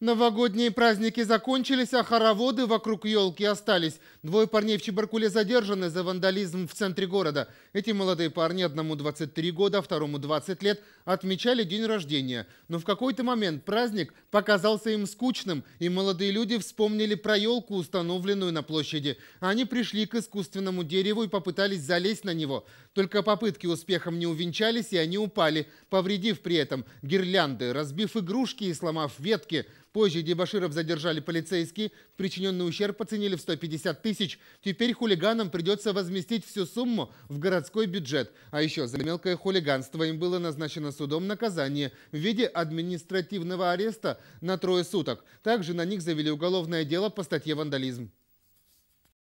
Новогодние праздники закончились, а хороводы вокруг елки остались. Двое парней в Чебаркуле задержаны за вандализм в центре города. Эти молодые парни, одному 23 года, второму 20 лет, отмечали день рождения. Но в какой-то момент праздник показался им скучным, и молодые люди вспомнили про елку, установленную на площади. Они пришли к искусственному дереву и попытались залезть на него. Только попытки успехом не увенчались, и они упали, повредив при этом гирлянды, разбив игрушки и сломав ветки. Позже дебаширов задержали полицейские, причиненный ущерб оценили в 150 тысяч. Теперь хулиганам придется возместить всю сумму в городской бюджет. А еще за мелкое хулиганство им было назначено судом наказание в виде административного ареста на трое суток. Также на них завели уголовное дело по статье «Вандализм».